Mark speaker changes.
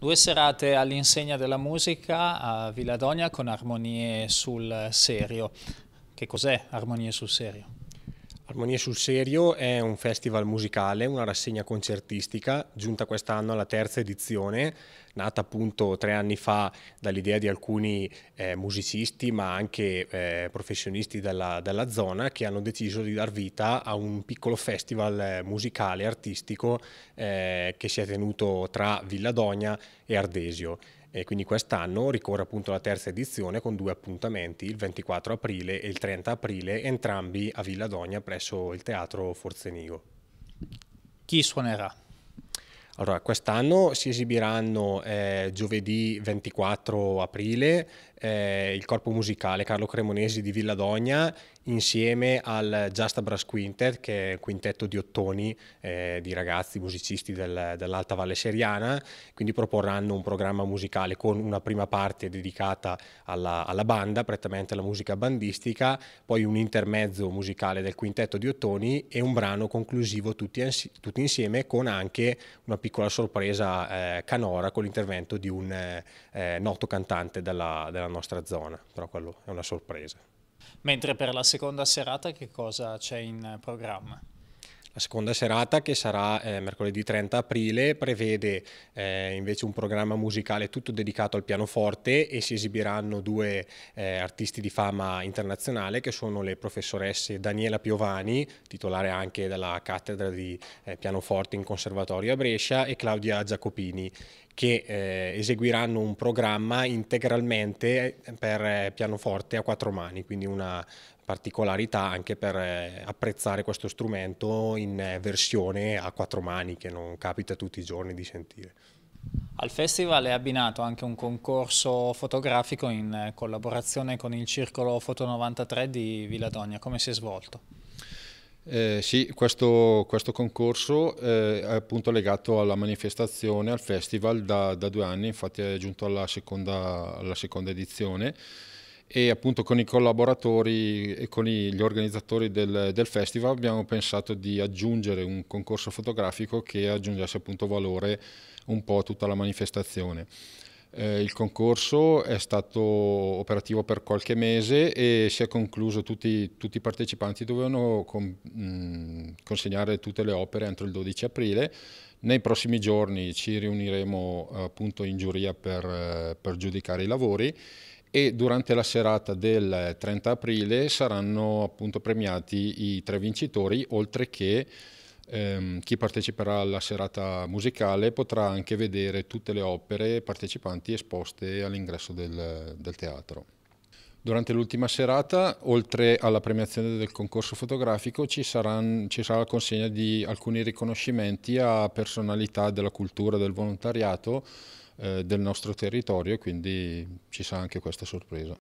Speaker 1: Due serate all'insegna della musica a Villadonia con Armonie sul serio. Che cos'è Armonie sul serio?
Speaker 2: Armonia sul Serio è un festival musicale, una rassegna concertistica, giunta quest'anno alla terza edizione, nata appunto tre anni fa dall'idea di alcuni eh, musicisti ma anche eh, professionisti della, della, zona che hanno deciso di dar vita a un piccolo festival eh, musicale, artistico eh, che si è tenuto tra Villadogna e Ardesio. E quindi quest'anno ricorre appunto la terza edizione con due appuntamenti, il 24 aprile e il 30 aprile, entrambi a Villa Dogna presso il Teatro Forzenigo. Chi suonerà? Allora, quest'anno si esibiranno eh, giovedì 24 aprile eh, il corpo musicale Carlo Cremonesi di Villadogna insieme al Just a Brass Quintet, che è un quintetto di ottoni eh, di ragazzi musicisti del, dell'Alta Valle Seriana, quindi proporranno un programma musicale con una prima parte dedicata alla, alla banda, prettamente alla musica bandistica, poi un intermezzo musicale del quintetto di ottoni e un brano conclusivo tutti, tutti insieme con anche una piccola sorpresa eh, canora con l'intervento di un eh, eh noto cantante della, della della nostra zona, però quello è una sorpresa.
Speaker 1: Mentre per la seconda serata che cosa c'è in programma?
Speaker 2: La seconda serata, che sarà eh, mercoledì 30 aprile, prevede eh, invece un programma musicale tutto dedicato al pianoforte e si esibiranno due eh, artisti di fama internazionale che sono le professoresse Daniela Piovani, titolare anche della cattedra di eh, pianoforte in Conservatorio a Brescia, e Claudia Giacopini, che eh, eseguiranno un programma integralmente eh, per eh, pianoforte a quattro mani, quindi una particolarità anche per eh, apprezzare questo strumento in eh, versione a quattro mani che non capita tutti i giorni di sentire.
Speaker 1: Al festival è abbinato anche un concorso fotografico in eh, collaborazione con il Circolo Foto 93 di Villadogna. Come si è svolto?
Speaker 3: Eh, sì, questo, questo concorso eh, è appunto legato alla manifestazione, al festival da, da, due anni, infatti è giunto alla seconda, alla seconda edizione e appunto con i collaboratori e con gli organizzatori del, del, festival abbiamo pensato di aggiungere un concorso fotografico che aggiungesse appunto valore un po' a tutta la manifestazione. Eh, il concorso è stato operativo per qualche mese e si è concluso, tutti, tutti i partecipanti dovevano con, mh, consegnare tutte le opere entro il 12 aprile. Nei prossimi giorni ci riuniremo eh, appunto in giuria per, eh, per giudicare i lavori e durante la serata del 30 aprile saranno appunto premiati i tre vincitori, oltre che ehm, chi parteciperà alla serata musicale potrà anche vedere tutte le opere partecipanti esposte all'ingresso del, del teatro. Durante l'ultima serata, oltre alla premiazione del concorso fotografico, ci, saranno, ci, sarà la consegna di alcuni riconoscimenti a personalità della cultura, del volontariato eh, del nostro territorio, quindi ci sarà anche questa sorpresa.